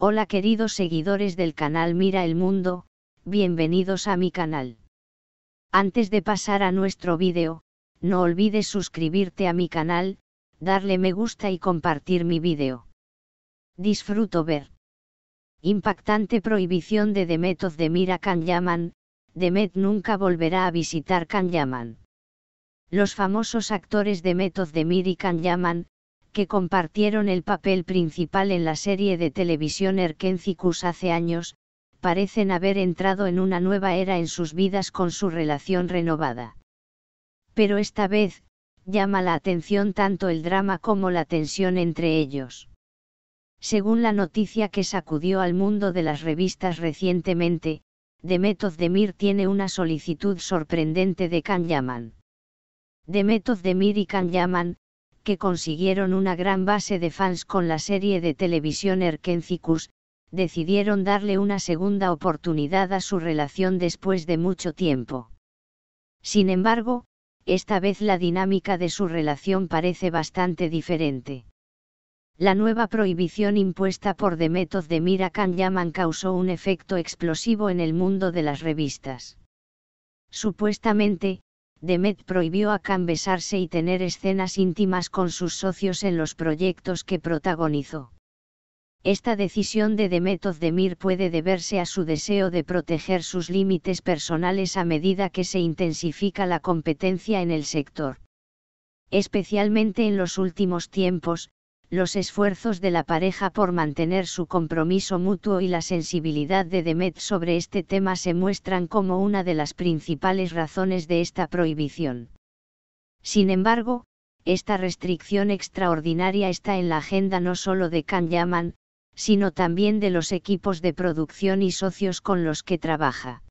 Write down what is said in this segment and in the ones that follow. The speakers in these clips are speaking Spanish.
Hola queridos seguidores del canal Mira el Mundo, bienvenidos a mi canal. Antes de pasar a nuestro vídeo, no olvides suscribirte a mi canal, darle me gusta y compartir mi vídeo. Disfruto ver. Impactante prohibición de Demet of de Mira Kanyaman, Demet nunca volverá a visitar Kanyaman. Los famosos actores Demet de mir y Kanyaman, que compartieron el papel principal en la serie de televisión Erkencicus hace años, parecen haber entrado en una nueva era en sus vidas con su relación renovada. Pero esta vez, llama la atención tanto el drama como la tensión entre ellos. Según la noticia que sacudió al mundo de las revistas recientemente, Demet Demir tiene una solicitud sorprendente de Yaman. Demet Demir y Yaman, que consiguieron una gran base de fans con la serie de televisión Erkencicus, decidieron darle una segunda oportunidad a su relación después de mucho tiempo. Sin embargo, esta vez la dinámica de su relación parece bastante diferente. La nueva prohibición impuesta por The Method de Mirakan Yaman causó un efecto explosivo en el mundo de las revistas. Supuestamente, Demet prohibió a y tener escenas íntimas con sus socios en los proyectos que protagonizó. Esta decisión de Demet Ozdemir puede deberse a su deseo de proteger sus límites personales a medida que se intensifica la competencia en el sector. Especialmente en los últimos tiempos, los esfuerzos de la pareja por mantener su compromiso mutuo y la sensibilidad de Demet sobre este tema se muestran como una de las principales razones de esta prohibición. Sin embargo, esta restricción extraordinaria está en la agenda no solo de Kan Yaman, sino también de los equipos de producción y socios con los que trabaja.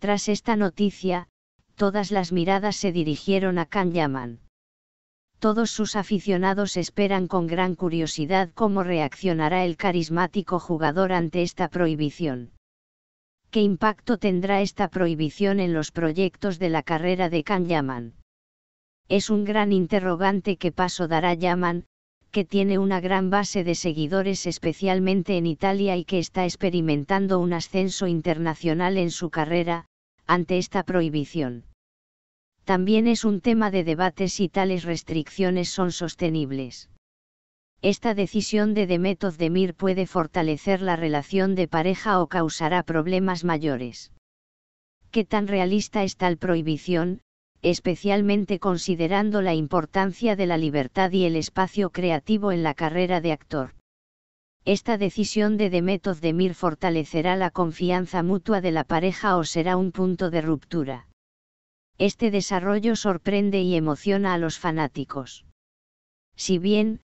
Tras esta noticia, todas las miradas se dirigieron a Kan Yaman todos sus aficionados esperan con gran curiosidad cómo reaccionará el carismático jugador ante esta prohibición. ¿Qué impacto tendrá esta prohibición en los proyectos de la carrera de Can Yaman? Es un gran interrogante qué paso dará Yaman, que tiene una gran base de seguidores especialmente en Italia y que está experimentando un ascenso internacional en su carrera, ante esta prohibición también es un tema de debate si tales restricciones son sostenibles. Esta decisión de Demet Demir puede fortalecer la relación de pareja o causará problemas mayores. ¿Qué tan realista es tal prohibición, especialmente considerando la importancia de la libertad y el espacio creativo en la carrera de actor? Esta decisión de Demet Demir fortalecerá la confianza mutua de la pareja o será un punto de ruptura este desarrollo sorprende y emociona a los fanáticos. Si bien,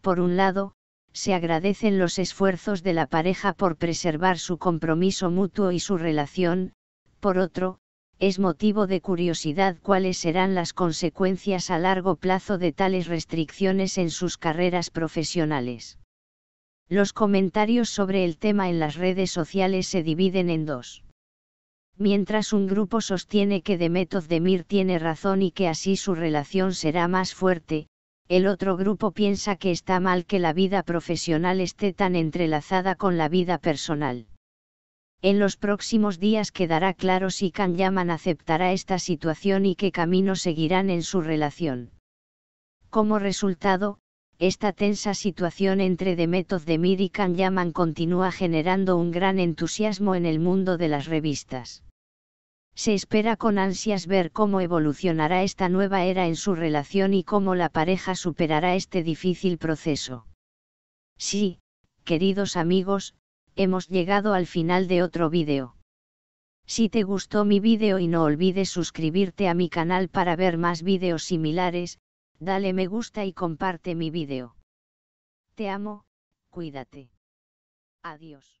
por un lado, se agradecen los esfuerzos de la pareja por preservar su compromiso mutuo y su relación, por otro, es motivo de curiosidad cuáles serán las consecuencias a largo plazo de tales restricciones en sus carreras profesionales. Los comentarios sobre el tema en las redes sociales se dividen en dos mientras un grupo sostiene que de Demir tiene razón y que así su relación será más fuerte, el otro grupo piensa que está mal que la vida profesional esté tan entrelazada con la vida personal. En los próximos días quedará claro si Can Yaman aceptará esta situación y qué camino seguirán en su relación. Como resultado, esta tensa situación entre de Demir y Can Yaman continúa generando un gran entusiasmo en el mundo de las revistas. Se espera con ansias ver cómo evolucionará esta nueva era en su relación y cómo la pareja superará este difícil proceso. Sí, queridos amigos, hemos llegado al final de otro vídeo. Si te gustó mi vídeo y no olvides suscribirte a mi canal para ver más vídeos similares, dale me gusta y comparte mi vídeo. Te amo, cuídate. Adiós.